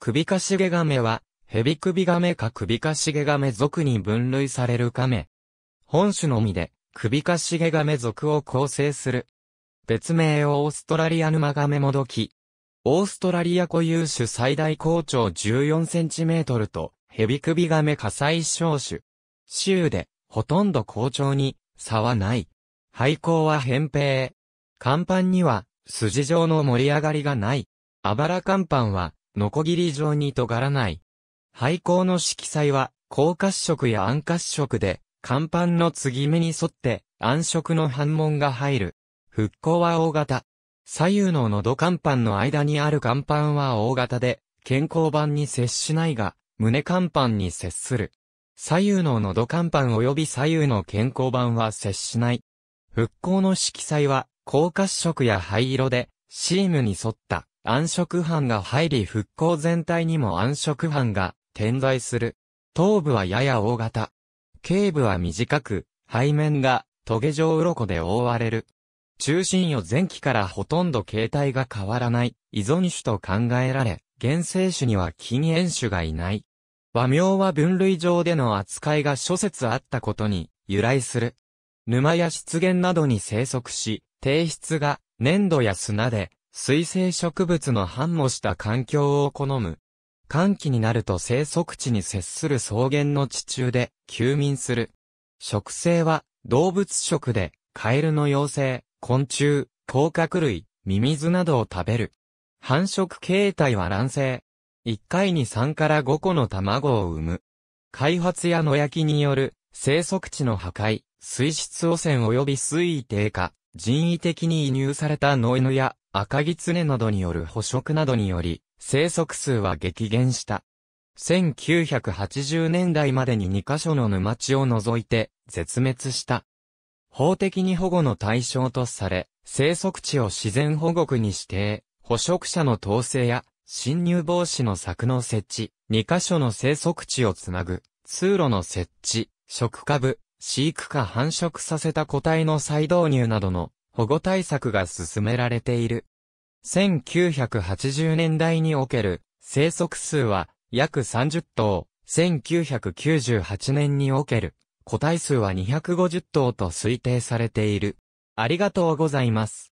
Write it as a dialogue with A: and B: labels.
A: 首かしげ亀は、蛇首亀か首かしげ亀属に分類される亀。本種のみで、首かしげ亀属を構成する。別名をオーストラリア沼亀もどき。オーストラリア固有種最大高長14センチメートルと、蛇首亀火災小種。州で、ほとんど高調に、差はない。廃校は扁平。甲板には、筋状の盛り上がりがない。あばら甲板は、ノコギリ状に尖らない。廃校の色彩は、高褐色や暗褐色で、甲板の継ぎ目に沿って、暗色の反紋が入る。復興は大型。左右の喉甲板の間にある甲板は大型で、健康板に接しないが、胸甲板に接する。左右の喉甲板及び左右の健康板は接しない。復興の色彩は、高褐色や灰色で、シームに沿った。暗色斑が入り復興全体にも暗色斑が点在する。頭部はやや大型。頸部は短く、背面が棘状鱗で覆われる。中心よ。前期からほとんど形態が変わらない依存種と考えられ、原生種には禁煙種がいない。和名は分類上での扱いが諸説あったことに由来する。沼や湿原などに生息し、低質が粘土や砂で水生植物の繁茂した環境を好む。寒気になると生息地に接する草原の地中で休眠する。植生は動物食でカエルの妖精、昆虫、甲殻類、ミミズなどを食べる。繁殖形態は卵生。1回に3から5個の卵を産む。開発や野焼きによる生息地の破壊、水質汚染及び水位低下、人為的に移入された野犬や赤木常などによる捕食などにより、生息数は激減した。1980年代までに2カ所の沼地を除いて、絶滅した。法的に保護の対象とされ、生息地を自然保護区に指定、捕食者の統制や、侵入防止の柵の設置、2カ所の生息地をつなぐ、通路の設置、食下部、飼育下繁殖させた個体の再導入などの保護対策が進められている。1980年代における生息数は約30頭、1998年における個体数は250頭と推定されている。ありがとうございます。